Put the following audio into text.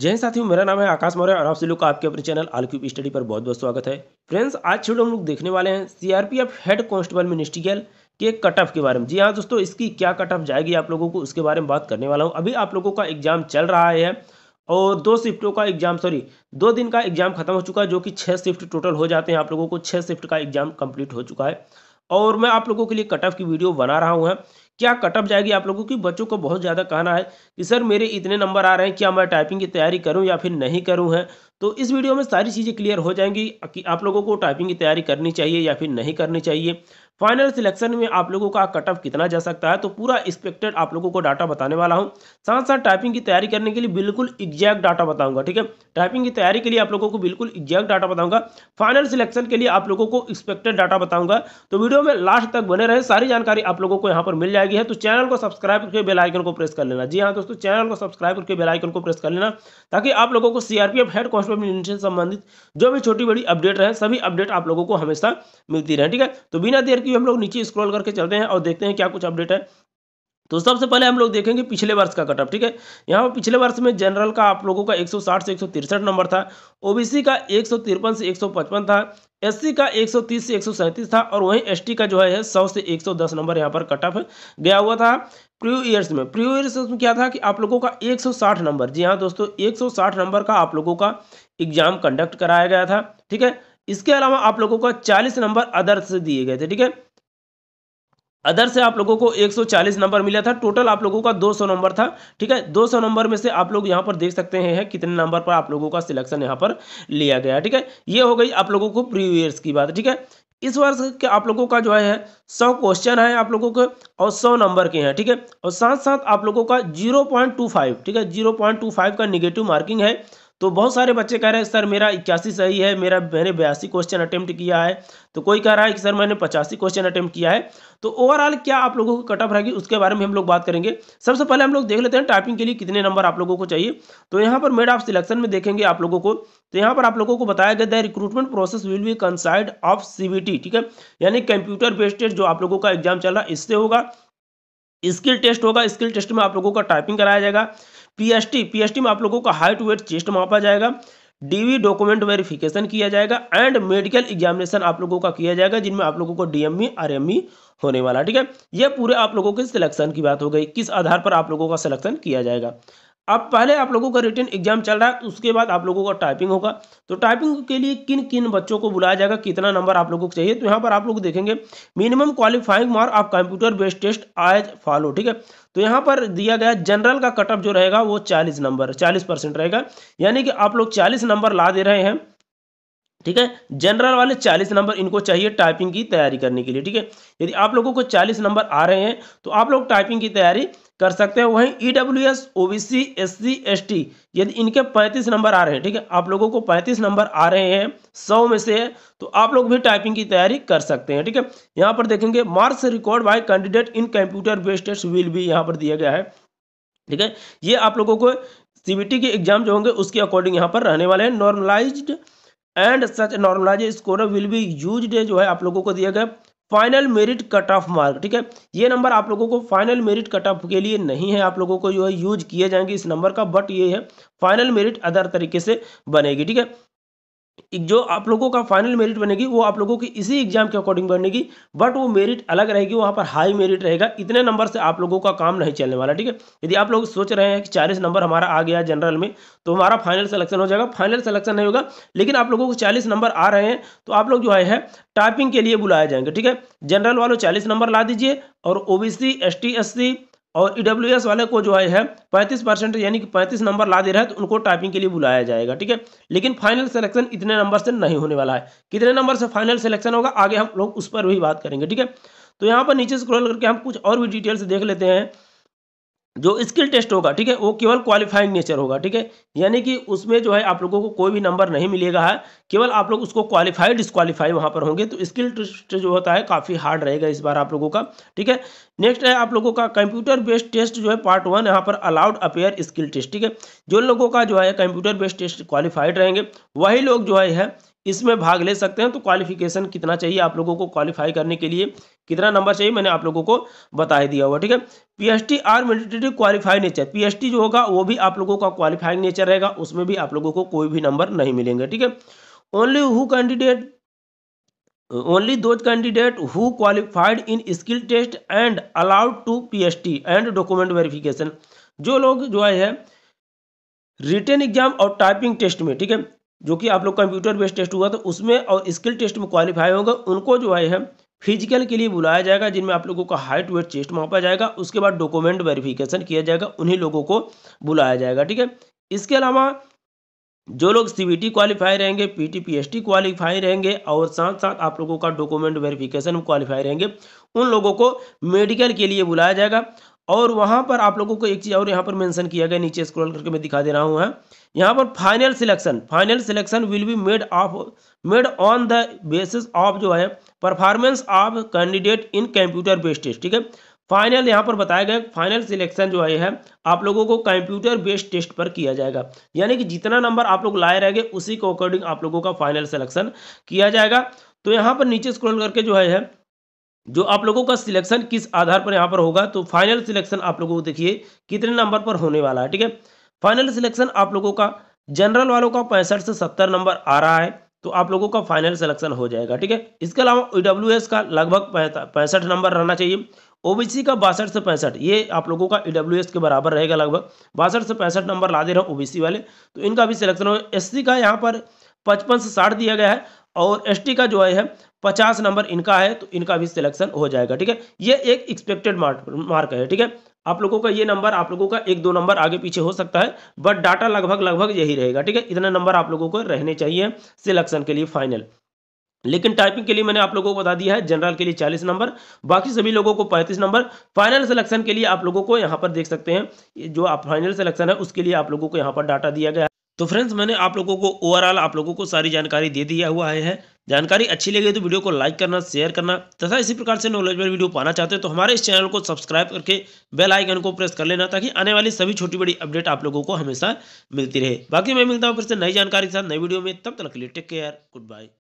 जय साथियों मेरा नाम है आकाश मौर्य और आप सभी लोग का आपके अपने चैनल आलक्यूब स्टडी पर बहुत बहुत स्वागत है फ्रेंड्स आज छोटे हम लोग देखने वाले हैं सीआरपीएफ हेड कांस्टेबल मिनिस्ट्रियल के कट ऑफ के बारे में जी हाँ दोस्तों इसकी क्या कट ऑफ जाएगी आप लोगों को उसके बारे में बात करने वाला हूँ अभी आप लोगों का एग्जाम चल रहा है और दो शिफ्टों का एग्जाम सॉरी दो दिन का एग्जाम खत्म हो चुका है जो कि छः शिफ्ट टोटल हो जाते हैं आप लोगों को छः शिफ्ट का एग्जाम कम्प्लीट हो चुका है और मैं आप लोगों के लिए कट ऑफ की वीडियो बना रहा हूँ क्या कटअप जाएगी आप लोगों की बच्चों को बहुत ज़्यादा कहना है कि सर मेरे इतने नंबर आ रहे हैं क्या मैं टाइपिंग की तैयारी करूं या फिर नहीं करूं है तो इस वीडियो में सारी चीज़ें क्लियर हो जाएंगी कि आप लोगों को टाइपिंग की तैयारी करनी चाहिए या फिर नहीं करनी चाहिए फाइनल सिलेक्शन में आप लोगों का कट ऑफ कितना जा सकता है तो पूरा एक्सपेक्टेड आप लोगों को डाटा बताने वाला हूं साथ साथ टाइपिंग की तैयारी करने के लिए बिल्कुल एग्जैक्ट डाटा बताऊंगा ठीक है टाइपिंग की तैयारी के लिए आप लोगों को बिल्कुल एग्जैक्ट डाटा बताऊंगा फाइनल सिलेक्शन के लिए आप लोगों को एक्सपेक्टेड डाटा बताऊंगा तो वीडियो में लास्ट तक बने रहे सारी जानकारी आप लोगों को यहाँ पर मिल जाएगी है तो चैनल को सब्सक्राइब करके बेलाइकन को प्रेस कर लेना जी हाँ दोस्तों चैनल को सब्सक्राइब करके बेलाइकन को प्रेस कर लेना ताकि आप लोगों को सीआरपीएफ हेड कॉन्स्टेबल से संबंधित जो भी छोटी बड़ी अपडेट रहे सभी अपडेट आप लोगों को हमेशा मिलती रहे ठीक है तो बिना देर कि हम लोग नीचे स्क्रॉल करके चलते हैं और देखते हैं क्या कुछ अपडेट है तो सबसे पहले हम लोग देखेंगे पिछले वर्ष का कटअप ठीक है यहाँ पर पिछले वर्ष में जनरल का आप लोगों का 160 से एक नंबर था ओबीसी का एक से 155 था एससी का 130 से एक था और वहीं एसटी का जो है 100 से 110 नंबर यहाँ पर कटअप गया हुआ था प्रियो ईयर्स में प्रियो ईयर्स में क्या था कि आप लोगों का 160 नंबर जी हाँ दोस्तों 160 नंबर का आप लोगों का एग्जाम कंडक्ट कराया गया था ठीक है इसके अलावा आप लोगों का 40 नंबर अदर से दिए गए थे ठीक है अदर से आप लोगों को 140 नंबर मिला था टोटल आप लोगों का 200 नंबर था ठीक है 200 नंबर में से आप लोग यहाँ पर देख सकते हैं कितने नंबर पर आप लोगों का सिलेक्शन यहाँ पर लिया गया ठीक है ये हो गई आप लोगों को प्रीवियस की बात ठीक है इस वर्ष के आप लोगों का जो है सौ क्वेश्चन है आप लोगों के और सौ नंबर के हैं ठीक है और साथ साथ आप लोगों का जीरो पॉइंट टू फाइव ठीक है जीरो पॉइंट टू फाइव का निगेटिव मार्किंग है तो बहुत सारे बच्चे कह रहे हैं सर मेरा इक्यासी सही है मेरा मैंने बयासी क्वेश्चन अटैम्प्ट किया है तो कोई कह रहा है कि सर मैंने पचासी क्वेश्चन अटैम्प्ट किया है तो ओवरऑल क्या आप लोगों को कट ऑफ रहेगी उसके बारे में हम लोग बात करेंगे सबसे पहले हम लोग देख लेते हैं टाइपिंग के लिए कितने नंबर आप लोगों को चाहिए तो यहाँ पर मेड ऑफ सिलेक्शन में देखेंगे आप लोगों को तो यहाँ पर आप लोगों को बताया गया the recruitment process will be consist of CBT ठीक है यानी कंप्यूटर बेस्टेड जो आप लोगों का एग्जाम चल रहा है इससे होगा स्किल टेस्ट होगा स्किल टेस्ट में आप लोगों का टाइपिंग कराया जाएगा पीएसटी पीएसटी में आप लोगों का हाइट वेट चेस्ट मापा जाएगा डीवी डॉक्यूमेंट वेरिफिकेशन किया जाएगा एंड मेडिकल एग्जामिनेशन आप लोगों का किया जाएगा जिनमें आप लोगों को डीएमई आरएमई होने वाला ठीक है ये पूरे आप लोगों के सिलेक्शन की बात हो गई किस आधार पर आप लोगों का सिलेक्शन किया जाएगा अब पहले आप लोगों का रिटर्न एग्जाम चल रहा है उसके बाद आप लोगों का टाइपिंग होगा तो टाइपिंग के लिए किन किन बच्चों को बुलाया जाएगा कितना नंबर आप लोगों को चाहिए तो यहाँ पर आप लोग देखेंगे minimum qualifying mark of computer based test as follow ठीक है तो यहाँ पर दिया गया जनरल का कटअप जो रहेगा वो चालीस नंबर चालीस रहेगा यानी कि आप लोग चालीस नंबर ला दे रहे हैं ठीक है जनरल वाले 40 नंबर इनको चाहिए टाइपिंग की तैयारी करने के लिए ठीक है यदि आप लोगों को 40 नंबर आ रहे हैं तो आप लोग टाइपिंग की तैयारी कर सकते हैं वहीं E W S O B C S C S T यदि इनके 35 नंबर आ रहे हैं ठीक है आप लोगों को 35 नंबर आ रहे हैं 100 में से है तो आप लोग भी टाइपिंग की तैयारी कर सकते हैं ठीक है यहाँ पर देखेंगे marks record by candidate in computer based test will भी यहाँ पर दिया गया है ठीक है ये आप लोगों को सीबीटी के एग्जाम जो होंगे उसके अकॉर्डिंग यहाँ पर रहने वाले हैं normalised and such normalise score will be use जो है आप लोगों को दिया गया final merit cut off mark ठीक है ये नंबर आप लोगों को फाइनल मेरिट कट ऑफ के लिए नहीं है आप लोगों को जो है यूज किए जाएंगे इस नंबर का बट ये है फाइनल मेरिट अदर तरीके से बनेगी ठीक है जो आप लोगों का फाइनल मेरिट बनेगी वो आप लोगों की इसी एग्जाम के अकॉर्डिंग बनेगी बट वो मेरिट अलग रहेगी वहाँ पर हाई मेरिट रहेगा इतने नंबर से आप लोगों का काम नहीं चलने वाला ठीक है यदि आप लोग सोच रहे हैं कि चालीस नंबर हमारा आ गया जनरल में तो हमारा फाइनल सिलेक्शन हो जाएगा फाइनल सिलेक्शन नहीं होगा लेकिन आप लोगों को चालीस नंबर आ रहे हैं तो आप लोग जो है टाइपिंग के लिए बुलाए जाएंगे ठीक है जनरल वालों चालीस नंबर ला दीजिए और O B S T S C और ई e वाले को जो है पैंतीस परसेंट यानी कि पैंतीस नंबर ला दे रहा है तो उनको टाइपिंग के लिए बुलाया जाएगा ठीक है लेकिन फाइनल सिलेक्शन इतने नंबर से नहीं होने वाला है कितने नंबर से फाइनल सिलेक्शन होगा आगे हम लोग उस पर भी बात करेंगे ठीक है तो यहाँ पर नीचे स्क्रॉल करके हम कुछ और भी डिटेल्स देख लेते हैं जो स्किल टेस्ट होगा ठीक है वो केवल क्वालिफाइंग नेचर होगा ठीक है यानी कि उसमें जो है आप लोगों को कोई भी नंबर नहीं मिलेगा है हाँ। केवल आप लोग उसको क्वालिफाई डिसक्वालीफाई वहाँ पर होंगे तो स्किल टेस्ट जो होता है काफ़ी हार्ड रहेगा इस बार आप लोगों का ठीक है नेक्स्ट है आप लोगों का कंप्यूटर बेस्ड टेस्ट जो है पार्ट वन यहाँ पर अलाउड अपेयर स्किल टेस्ट ठीक है जो लोगों का जो है कंप्यूटर बेस्ड टेस्ट क्वालिफाइड रहेंगे वही लोग जो है इसमें भाग ले सकते हैं तो क्वालिफिकेशन कितना चाहिए आप लोगों को क्वालिफाई करने के लिए कितना नंबर चाहिए मैंने आप लोगों को बता ही दिया हुआ ठीक है PHT are meditative qualify nature PHT जो होगा वो भी आप लोगों का क्वालिफाइंग नेचर रहेगा उसमें भी आप लोगों को कोई भी नंबर नहीं मिलेंगे ठीक है ओनली हु कैंडिडेट ओनली दो candidate who qualified in skill test and allowed to PHT and document verification जो लोग जो है रिटर्न एग्जाम और टाइपिंग टेस्ट में ठीक है जो कि आप लोग कंप्यूटर बेस्ड टेस्ट हुआ तो उसमें और स्किल टेस्ट में क्वालिफाई होगा उनको जो है फिजिकल के लिए बुलाया जाएगा जिनमें आप लोगों का हाइट वेट चेस्ट मापा जाएगा उसके बाद डॉक्यूमेंट वेरिफिकेशन किया जाएगा उन्हीं लोगों को बुलाया जाएगा ठीक है इसके अलावा जो लोग सी टी क्वालिफाई रहेंगे पी पीटी टी क्वालिफाई रहेंगे और साथ साथ आप लोगों का डॉक्यूमेंट वेरिफिकेशन क्वालिफाई रहेंगे उन लोगों को मेडिकल के लिए बुलाया जाएगा और वहाँ पर आप लोगों को एक चीज़ और यहाँ पर मेंशन किया गया नीचे स्क्रॉल करके मैं दिखा दे रहा हूँ हाँ। यहाँ पर final selection final selection will be made of made on the basis of जो है performance of candidate in computer based test ठीक है फाइनल यहाँ पर बताया गया फाइनल सिलेक्शन जो है आप लोगों को कंप्यूटर बेस्ड टेस्ट पर किया जाएगा यानी कि जितना नंबर आप लोग लाए रहेंगे उसी के अकॉर्डिंग आप लोगों का फाइनल सिलेक्शन किया जाएगा तो यहाँ पर नीचे स्क्रॉल करके जो है जो आप लोगों का सिलेक्शन किस आधार पर यहाँ पर होगा तो फाइनल सिलेक्शन आप लोगों को देखिए कितने नंबर पर होने वाला है ठीक है फाइनल सिलेक्शन आप लोगों का जनरल वालों का पैंसठ से सत्तर नंबर आ रहा है तो आप लोगों का फाइनल सिलेक्शन हो जाएगा ठीक है इसके अलावा ईडब्ल्यू e का लगभग पैंसठ नंबर रहना चाहिए ओबीसी का बासठ से पैंसठ ये आप लोगों का ईडब्ल्यू e के बराबर रहेगा लगभग बासठ से पैंसठ नंबर ला दे रहे हैं ओबीसी वाले तो इनका भी सिलेक्शन हो एस का यहाँ पर पचपन से साठ दिया गया है और एस का जो है पचास नंबर इनका है तो इनका भी सिलेक्शन हो जाएगा ठीक है ये एक एक्सपेक्टेड मार्क है ठीक है आप लोगों का ये नंबर आप लोगों का एक दो नंबर आगे पीछे हो सकता है बट डाटा लगभग लगभग यही रहेगा ठीक है इतना नंबर आप लोगों को रहने चाहिए सिलेक्शन के लिए फाइनल लेकिन टाइपिंग के लिए मैंने आप लोगों को बता दिया है जनरल के लिए 40 नंबर बाकी सभी लोगों को 35 नंबर फाइनल सिलेक्शन के लिए आप लोगों को यहाँ पर देख सकते हैं जो आप फाइनल सिलेक्शन है उसके लिए आप लोगों को यहाँ पर डाटा दिया गया है तो फ्रेंड्स मैंने आप लोगों को ओवरऑल आप लोगों को सारी जानकारी दे दिया हुआ है जानकारी अच्छी लगी तो वीडियो को लाइक करना शेयर करना तथा इसी प्रकार से नॉलेजबल वीडियो पाना चाहते हैं तो हमारे इस चैनल को सब्सक्राइब करके बेल आइकन को प्रेस कर लेना ताकि आने वाली सभी छोटी बड़ी अपडेट आप लोगों को हमेशा मिलती रहे बाकी मैं मिलता हूँ फिर से नई जानकारी के साथ नई वीडियो में तब तक के लिए टेक केयर गुड बाय